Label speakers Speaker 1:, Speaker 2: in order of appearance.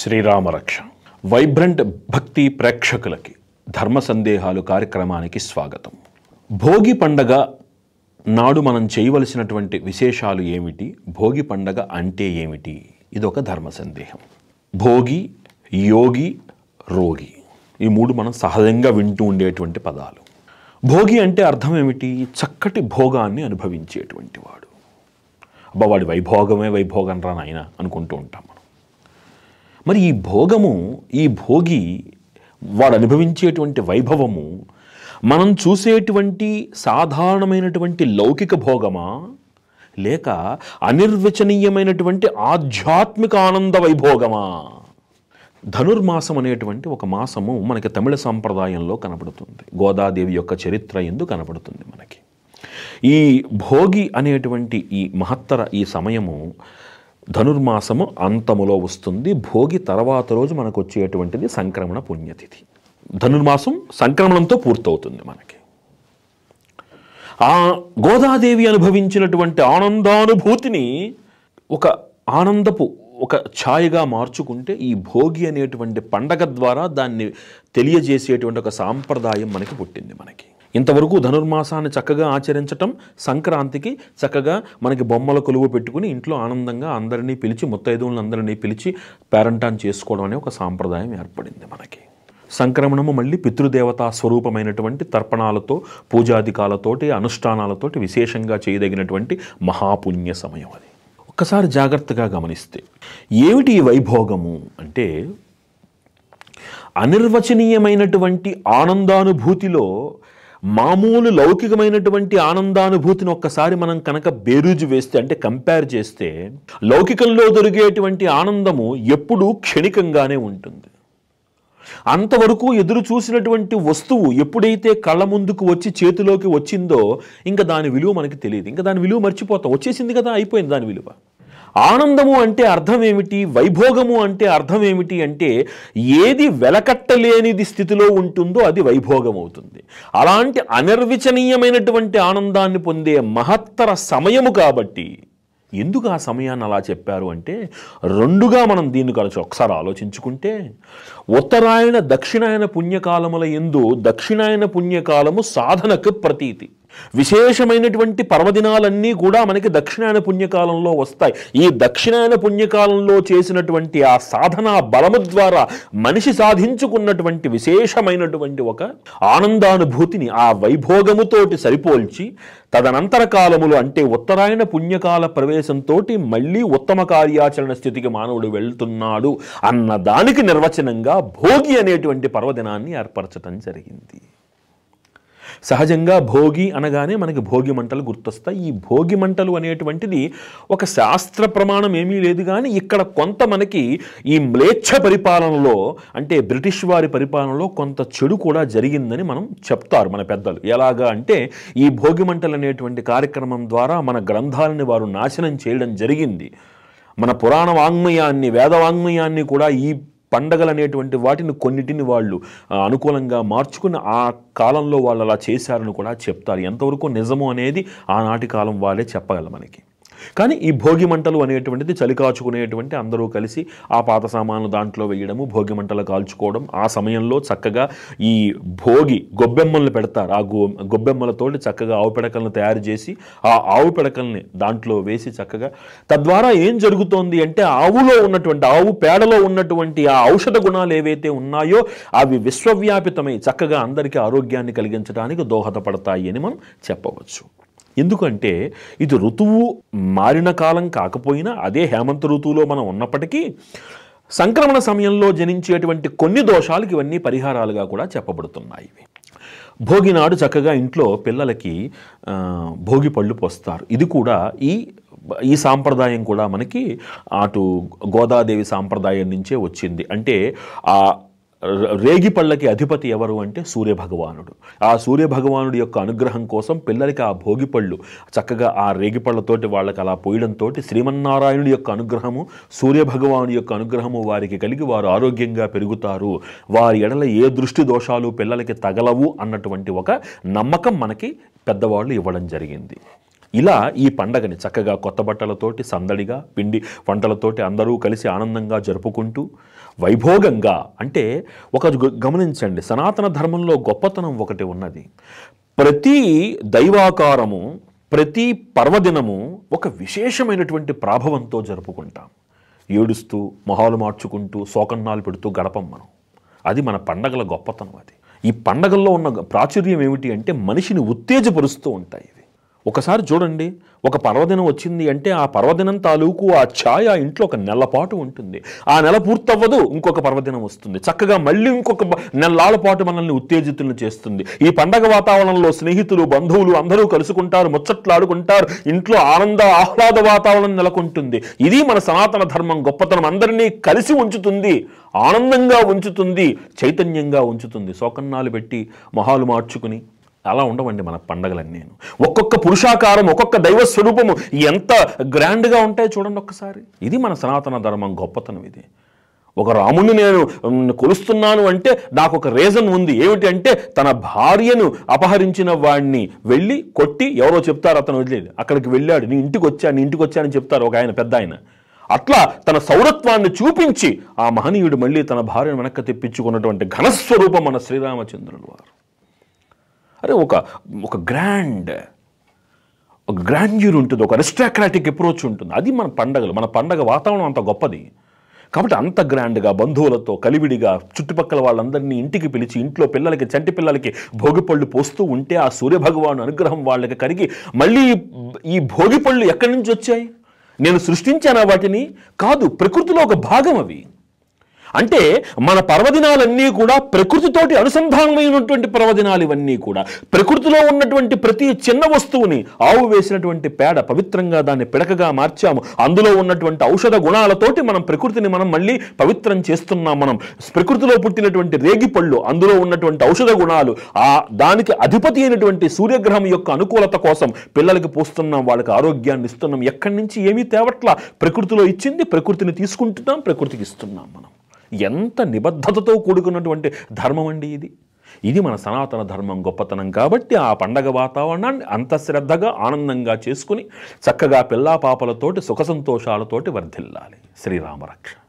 Speaker 1: శ్రీరామరక్ష vibrant భక్తి ప్రేక్షకులకి ధర్మ సందేహాలు కార్యక్రమానికి స్వాగతం భోగి పండగ నాడు మనం చేయవలసినటువంటి విశేషాలు ఏమిటి భోగి పండగ అంటే ఏమిటి ఇదొక ధర్మ సందేహం భోగి యోగి రోగి ఈ మూడు మనం సహజంగా వింటూ ఉండేటువంటి పదాలు భోగి అంటే అర్థం ఏమిటి చక్కటి భోగాన్ని అనుభవించేటువంటి వాడు అబ్బా వాడి వైభోగమే వైభోగం రా నాయన అనుకుంటూ ఉంటాం మరి ఈ భోగము ఈ భోగి వాడు అనుభవించేటువంటి వైభవము మనం చూసేటువంటి సాధారణమైనటువంటి లౌకిక భోగమా లేక అనిర్వచనీయమైనటువంటి ఆధ్యాత్మిక ఆనంద వైభోగమా ధనుర్మాసం అనేటువంటి ఒక మాసము మనకి తమిళ సాంప్రదాయంలో కనపడుతుంది గోదాదేవి యొక్క చరిత్ర ఎందు కనపడుతుంది మనకి ఈ భోగి అనేటువంటి ఈ మహత్తర ఈ సమయము ధనుర్మాసము అంతములో వస్తుంది భోగి తర్వాత రోజు మనకు వచ్చేటువంటిది సంక్రమణ పుణ్యతిథి ధనుర్మాసం సంక్రమణంతో పూర్తవుతుంది మనకి ఆ గోదాదేవి అనుభవించినటువంటి ఆనందానుభూతిని ఒక ఆనందపు ఒక ఛాయగా మార్చుకుంటే ఈ భోగి అనేటువంటి పండగ ద్వారా దాన్ని తెలియజేసేటువంటి ఒక సాంప్రదాయం మనకి పుట్టింది మనకి ఇంతవరకు ధనుర్మాసాన్ని చక్కగా ఆచరించటం సంక్రాంతికి చక్కగా మనకి బొమ్మల కొలువు పెట్టుకుని ఇంట్లో ఆనందంగా అందరినీ పిలిచి ముత్తైదువులందరినీ పిలిచి పేరంటాన్ చేసుకోవడం అనే ఒక సాంప్రదాయం ఏర్పడింది మనకి సంక్రమణము మళ్ళీ పితృదేవతా స్వరూపమైనటువంటి తర్పణాలతో పూజాధికాలతోటి అనుష్ఠానాలతోటి విశేషంగా చేయదగినటువంటి మహాపుణ్య సమయం అది ఒక్కసారి జాగ్రత్తగా గమనిస్తే ఏమిటి ఈ వైభోగము అంటే అనిర్వచనీయమైనటువంటి ఆనందానుభూతిలో మామూలు లౌకికమైనటువంటి ఆనందానుభూతిని ఒక్కసారి మనం కనుక బేరుజు వేస్తే అంటే కంపేర్ చేస్తే లౌకికంలో దొరికేటువంటి ఆనందము ఎప్పుడూ క్షణికంగానే ఉంటుంది అంతవరకు ఎదురు చూసినటువంటి వస్తువు ఎప్పుడైతే కళ్ళ ముందుకు వచ్చి చేతిలోకి వచ్చిందో ఇంకా దాని విలువ మనకి తెలియదు ఇంకా దాని విలువ మర్చిపోతాం వచ్చేసింది కదా అయిపోయింది దాని విలువ ఆనందము అంటే అర్థం ఏమిటి వైభోగము అంటే అర్థం ఏమిటి అంటే ఏది వెలకట్టలేనిది స్థితిలో ఉంటుందో అది వైభోగం అవుతుంది అలాంటి అనిర్విచనీయమైనటువంటి ఆనందాన్ని పొందే మహత్తర సమయము కాబట్టి ఎందుకు ఆ సమయాన్ని అలా చెప్పారు అంటే రెండుగా మనం దీన్ని కలిసి ఒకసారి ఆలోచించుకుంటే ఉత్తరాయణ దక్షిణాయన పుణ్యకాలముల ఎందు దక్షిణాయన పుణ్యకాలము సాధనకు ప్రతీతి విశేషమైనటువంటి పర్వదినాలన్నీ కూడా మనకి దక్షిణాయన పుణ్యకాలంలో వస్తాయి ఈ దక్షిణాయన పుణ్యకాలంలో చేసినటువంటి ఆ సాధన బలము ద్వారా మనిషి సాధించుకున్నటువంటి విశేషమైనటువంటి ఒక ఆనందానుభూతిని ఆ వైభోగముతోటి సరిపోల్చి తదనంతర కాలములు అంటే ఉత్తరాయణ పుణ్యకాల ప్రవేశంతో మళ్ళీ ఉత్తమ కార్యాచరణ స్థితికి మానవుడు వెళ్తున్నాడు అన్న దానికి నిర్వచనంగా భోగి అనేటువంటి పర్వదినాన్ని ఏర్పరచడం జరిగింది సహజంగా భోగి అనగానే మనకి భోగి మంటలు గుర్తొస్తాయి ఈ భోగి మంటలు అనేటువంటిది ఒక శాస్త్ర ప్రమాణం ఏమీ లేదు కానీ ఇక్కడ కొంత మనకి ఈ మ్లేచ్ఛ పరిపాలనలో అంటే బ్రిటిష్ వారి పరిపాలనలో కొంత చెడు కూడా జరిగిందని మనం చెప్తారు మన పెద్దలు ఎలాగా అంటే ఈ భోగి మంటలు అనేటువంటి కార్యక్రమం ద్వారా మన గ్రంథాలని వారు నాశనం చేయడం జరిగింది మన పురాణ వాంగ్మయాన్ని వేదవాంగ్మయాన్ని కూడా ఈ పండగలు అనేటువంటి వాటిని కొన్నిటిని వాళ్ళు అనుకూలంగా మార్చుకుని ఆ కాలంలో వాళ్ళు అలా చేశారని కూడా చెప్తారు ఎంతవరకు నిజము అనేది ఆనాటి కాలం వాళ్ళే చెప్పగలరు మనకి కానీ ఈ భోగి మంటలు అనేటువంటిది చలి కాచుకునేటువంటి అందరూ కలిసి ఆ పాత సామాన్లు దాంట్లో వేయడము భోగి మంటలు కాల్చుకోవడం ఆ సమయంలో చక్కగా ఈ భోగి గొబ్బెమ్మలు పెడతారు ఆ గో గొబ్బెమ్మలతోటి చక్కగా ఆవు పిడకలను తయారు చేసి ఆ ఆవు పిడకల్ని దాంట్లో వేసి చక్కగా తద్వారా ఏం జరుగుతోంది అంటే ఆవులో ఉన్నటువంటి ఆవు పేడలో ఉన్నటువంటి ఆ ఔషధ గుణాలు ఏవైతే ఉన్నాయో అవి విశ్వవ్యాపితమై చక్కగా అందరికీ ఆరోగ్యాన్ని కలిగించడానికి దోహదపడతాయి అని మనం చెప్పవచ్చు ఎందుకంటే ఇది ఋతువు మారిన కాలం కాకపోయినా అదే హేమంత ఋతువులో మనం ఉన్నప్పటికీ సంక్రమణ సమయంలో జనించేటువంటి కొన్ని దోషాలకు ఇవన్నీ పరిహారాలుగా కూడా చెప్పబడుతున్నాయి భోగి భోగినాడు చక్కగా ఇంట్లో పిల్లలకి భోగి పళ్ళు పోస్తారు ఇది కూడా ఈ ఈ సాంప్రదాయం కూడా మనకి అటు గోదాదేవి సాంప్రదాయం నుంచే వచ్చింది అంటే ఆ రేగి పళ్ళకి అధిపతి ఎవరు అంటే సూర్యభగవానుడు ఆ సూర్యభగవానుడి యొక్క అనుగ్రహం కోసం పిల్లలకి ఆ భోగిపళ్ళు చక్కగా ఆ రేగి పళ్ళతోటి వాళ్ళకి అలా పోయడంతో శ్రీమన్నారాయణుడి యొక్క అనుగ్రహము సూర్యభగవానుడి యొక్క అనుగ్రహము వారికి కలిగి వారు ఆరోగ్యంగా పెరుగుతారు వారి ఎడల ఏ దృష్టి దోషాలు పిల్లలకి తగలవు అన్నటువంటి ఒక నమ్మకం మనకి పెద్దవాళ్ళు ఇవ్వడం జరిగింది ఇలా ఈ పండగని చక్కగా కొత్త బట్టలతోటి సందడిగా పిండి వంటలతోటి అందరూ కలిసి ఆనందంగా జరుపుకుంటూ వైభోగంగా అంటే ఒక గమనించండి సనాతన ధర్మంలో గొప్పతనం ఒకటి ఉన్నది ప్రతి దైవాకారము ప్రతి పర్వదినము ఒక విశేషమైనటువంటి ప్రాభవంతో జరుపుకుంటాం ఏడుస్తూ మొహాలు మార్చుకుంటూ శోకన్నాలు పెడుతూ గడపం మనం అది మన పండగల గొప్పతనం అది ఈ పండగల్లో ఉన్న ప్రాచుర్యం ఏమిటి అంటే మనిషిని ఉత్తేజపరుస్తూ ఉంటాయి ఒకసారి చూడండి ఒక పర్వదినం వచ్చింది అంటే ఆ పర్వదినం తాలూకు ఆ ఛాయ ఇంట్లో ఒక నెలపాటు ఉంటుంది ఆ నెల పూర్తవ్వదు ఇంకొక పర్వదినం వస్తుంది చక్కగా మళ్ళీ ఇంకొక నెలల పాటు మనల్ని ఉత్తేజితులను చేస్తుంది ఈ పండగ వాతావరణంలో స్నేహితులు బంధువులు అందరూ కలుసుకుంటారు ముచ్చట్లాడుకుంటారు ఇంట్లో ఆనంద ఆహ్లాద వాతావరణం నెలకొంటుంది ఇది మన సనాతన ధర్మం గొప్పతనం అందరినీ కలిసి ఉంచుతుంది ఆనందంగా ఉంచుతుంది చైతన్యంగా ఉంచుతుంది సోకన్నాలు పెట్టి మొహాలు మార్చుకుని అలా ఉండవండి మన పండగలన్నీ ఒక్కొక్క పురుషాకారం ఒక్కొక్క దైవ స్వరూపము ఎంత గ్రాండ్గా ఉంటాయో చూడండి ఒక్కసారి ఇది మన సనాతన ధర్మం గొప్పతనం ఇది ఒక రాముని నేను కొలుస్తున్నాను అంటే నాకు ఒక రీజన్ ఉంది ఏమిటి అంటే తన భార్యను అపహరించిన వాడిని వెళ్ళి కొట్టి ఎవరో చెప్తారు అతను వదిలేదు అక్కడికి వెళ్ళాడు నీ ఇంటికి వచ్చా నీ ఇంటికి అని చెప్తారు ఒక ఆయన పెద్ద ఆయన అట్లా తన సౌరత్వాన్ని చూపించి ఆ మహనీయుడు మళ్ళీ తన భార్యను వెనక్కి తెప్పించుకున్నటువంటి ఘనస్వరూపం మన శ్రీరామచంద్రుడు వారు అరే ఒక ఒక గ్రాండ్ ఒక గ్రాండ్యూర్ ఉంటుంది ఒక అరిస్టాక్రాటిక్ అప్రోచ్ ఉంటుంది అది మన పండగలు మన పండగ వాతావరణం అంత గొప్పది కాబట్టి అంత గ్రాండ్గా బంధువులతో కలివిడిగా చుట్టుపక్కల వాళ్ళందరినీ ఇంటికి పిలిచి ఇంట్లో పిల్లలకి చంటి పిల్లలకి భోగిపళ్ళు పోస్తూ ఉంటే ఆ సూర్యభగవాను అనుగ్రహం వాళ్ళకి కరిగి మళ్ళీ ఈ భోగిపళ్ళు ఎక్కడి నుంచి వచ్చాయి నేను సృష్టించానా వాటిని కాదు ప్రకృతిలో ఒక భాగం అవి అంటే మన పర్వదినాలన్నీ కూడా ప్రకృతితోటి అనుసంధానమైనటువంటి పర్వదినాలు ఇవన్నీ కూడా ప్రకృతిలో ఉన్నటువంటి ప్రతి చిన్న వస్తువుని ఆవు వేసినటువంటి పేడ పవిత్రంగా దాన్ని పిడకగా మార్చాము అందులో ఉన్నటువంటి ఔషధ గుణాలతోటి మనం ప్రకృతిని మనం మళ్ళీ పవిత్రం చేస్తున్నాం మనం ప్రకృతిలో పుట్టినటువంటి రేగి పళ్ళు అందులో ఉన్నటువంటి ఔషధ గుణాలు ఆ దానికి అధిపతి అయినటువంటి సూర్యగ్రహం యొక్క అనుకూలత కోసం పిల్లలకి పోస్తున్నాం వాళ్ళకి ఆరోగ్యాన్ని ఇస్తున్నాం ఎక్కడి నుంచి ఏమీ తేవట్లా ప్రకృతిలో ఇచ్చింది ప్రకృతిని తీసుకుంటున్నాం ప్రకృతికి ఇస్తున్నాం మనం ఎంత నిబద్ధతతో కూడుకున్నటువంటి ధర్మం అండి ఇది ఇది మన సనాతన ధర్మం గొప్పతనం కాబట్టి ఆ పండగ వాతావరణాన్ని అంత శ్రద్ధగా ఆనందంగా చేసుకుని చక్కగా పిల్లా పాపలతోటి సుఖ సంతోషాలతోటి వర్ధిల్లాలి శ్రీరామరక్ష